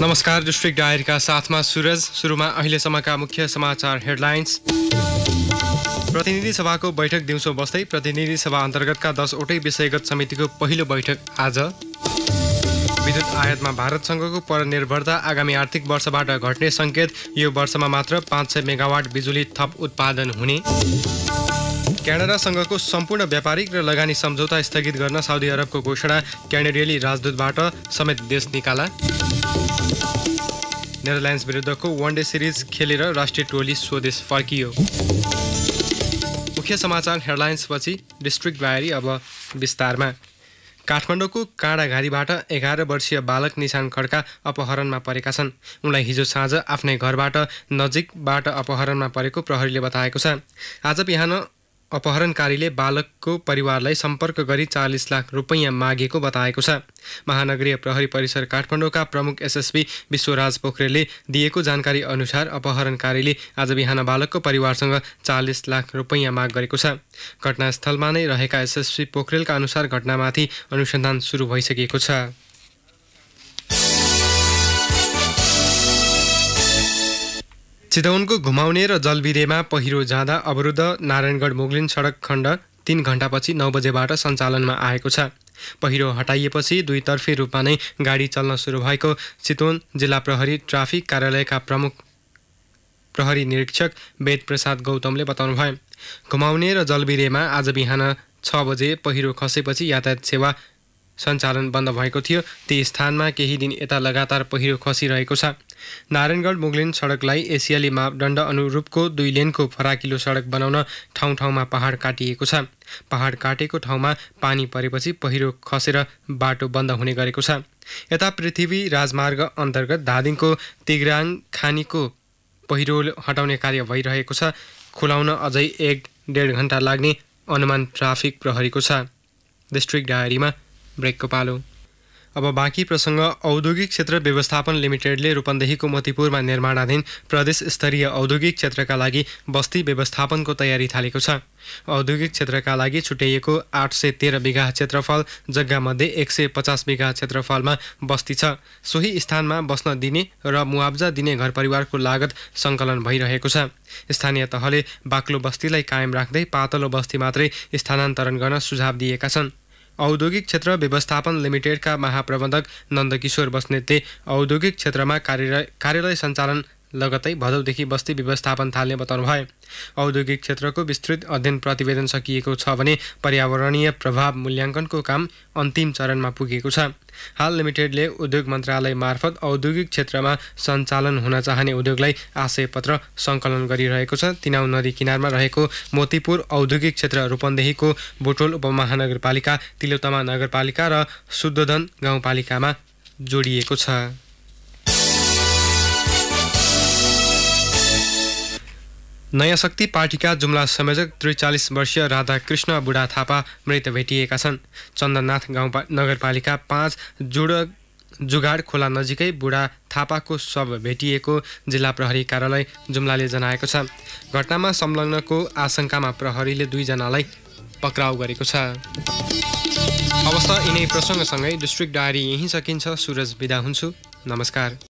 नमस्कार डिस्ट्रिक्ट डायरीका साथमा सुरज सुरुमा अहिलेसम्मका मुख्य समाचार हेडलाइन्स प्रतिनिधि सभाको बैठक दिउँसो बस्दै प्रतिनिधि सभा अन्तर्गतका दसवटै विषयगत समितिको पहिलो बैठक आज विद्युत आयातमा भारतसँगको परनिर्भरता आगामी आर्थिक वर्षबाट घट्ने सङ्केत यो वर्षमा मात्र पाँच सय मेगावाट बिजुली थप उत्पादन हुने क्यानाडासँगको सम्पूर्ण व्यापारिक र लगानी सम्झौता स्थगित गर्न साउदी अरबको घोषणा क्यानेडियली राजदूतबाट समेत देश निकाला नेदरल्यान्ड्स विरुद्धको वान डे सिरिज खेलेर राष्ट्रिय टोली स्वदेश फर्कियो मुख्य समाचार हेडलाइन्सपछि डिस्ट्रिक्ट बाहिरी अब विस्तारमा काठमाडौँको काँडाघारीबाट एघार वर्षीय बालक निशान खड्का अपहरणमा परेका छन् उनलाई हिजो साँझ आफ्नै घरबाट नजिकबाट अपहरणमा परेको प्रहरीले बताएको छ आज बिहान अपहरणकारीले बालकको परिवारलाई सम्पर्क गरी चालिस लाख रुपैयाँ मागेको बताएको छ महानगरीय प्रहरी परिसर काठमाडौँका प्रमुख एसएसपी विश्वराज पोखरेलले दिएको जानकारी अनुसार अपहरणकारीले आज बिहान बालकको परिवारसँग चालिस लाख रुपैयाँ माग गरेको छ घटनास्थलमा नै रहेका एसएसपी पोखरेलका अनुसार घटनामाथि अनुसन्धान सुरु भइसकेको छ चितवनको घुमाउने र जलविरेमा पहिरो जाँदा अवरुद्ध नारायणगढ मोगलिन सडक खण्ड तिन घन्टापछि नौ बजेबाट सञ्चालनमा आएको छ पहिरो हटाइएपछि दुईतर्फी रूपमा नै गाडी चल्न सुरु भएको चितवन जिल्ला प्रहरी ट्राफिक कार्यालयका प्रमुख प्रहरी निरीक्षक वेद प्रसाद गौतमले बताउनु भयो घुमाउने र जलबिरेमा आज बिहान छ बजे पहिरो खसेपछि यातायात सेवा सञ्चालन बन्द भएको थियो ती स्थानमा केही दिन यता लगातार पहिरो खसिरहेको छ नारायणगढ मुगलिन सडकलाई एसियाली मापदण्ड अनुरूपको दुई लेनको फराकिलो सडक बनाउन ठाउँ ठाउँमा पहाड काटिएको छ पहाड काटेको ठाउँमा पानी परेपछि पहिरो खसेर बाटो बन्द हुने गरेको छ यता पृथ्वी राजमार्ग अन्तर्गत धादिङको तिग्राङ खानीको पहिरो हटाउने कार्य भइरहेको छ खुलाउन अझै एक डेढ घन्टा लाग्ने अनुमान ट्राफिक प्रहरीको छ डिस्ट्रिक्ट डायरीमा ब्रेकको पालो अब बाँकी प्रसङ्ग औद्योगिक क्षेत्र व्यवस्थापन लिमिटेडले रूपन्देहीको मतिपुरमा निर्माणाधीन प्रदेश स्तरीय औद्योगिक क्षेत्रका लागि बस्ती व्यवस्थापनको तयारी थालेको छ औद्योगिक क्षेत्रका लागि छुट्याइएको आठ सय तेह्र बिघा क्षेत्रफल जग्गामध्ये एक सय पचास बिघा क्षेत्रफलमा बस्ती छ सोही स्थानमा बस्न दिने र मुआब्जा दिने घरपरिवारको लागत सङ्कलन भइरहेको छ स्थानीय तहले बाक्लो बस्तीलाई कायम राख्दै पातलो बस्ती मात्रै स्थानान्तरण गर्न सुझाव दिएका छन् औद्योगिक क्षेत्र व्यवस्थापन लिमिटेडका महाप्रबन्धक नन्दकिशोर बस्नेतले औद्योगिक क्षेत्रमा कार्य कार्यालय सञ्चालन लगतै भदौदेखि बस्ती व्यवस्थापन थाल्ने बताउनु भयो औद्योगिक क्षेत्रको विस्तृत अध्ययन प्रतिवेदन सकिएको छ भने पर्यावरणीय प्रभाव मूल्याङ्कनको काम अन्तिम चरणमा पुगेको छ हाल लिमिटेडले उद्योग मन्त्रालय मार्फत औद्योगिक क्षेत्रमा सञ्चालन हुन चाहने उद्योगलाई आशयपत्र सङ्कलन गरिरहेको छ तिनाउ नदी किनारमा रहेको मोतीपुर औद्योगिक क्षेत्र रूपन्देहीको बोटोल उपमहानगरपालिका तिलोतमा नगरपालिका र शुद्धधन गाउँपालिकामा जोडिएको छ नयाँ शक्ति पार्टीका जुम्ला संयोजक त्रिचालिस वर्षीय राधाकृष्ण बुढा थापा मृत भेटिएका छन् चन्दननाथ गाउँ नगरपालिका पाँच जुड जुगाड खोला नजिकै बुढा थापाको शव भेटिएको जिल्ला प्रहरी कार्यालय जुम्लाले जनाएको छ घटनामा संलग्नको आशंकामा प्रहरीले दुईजनालाई पक्राउ गरेको छ अवस्था यिनै प्रसङ्गसँगै डिस्ट्रिक्ट डायरी यहीँ सकिन्छ सुरज बिदा हुन्छु नमस्कार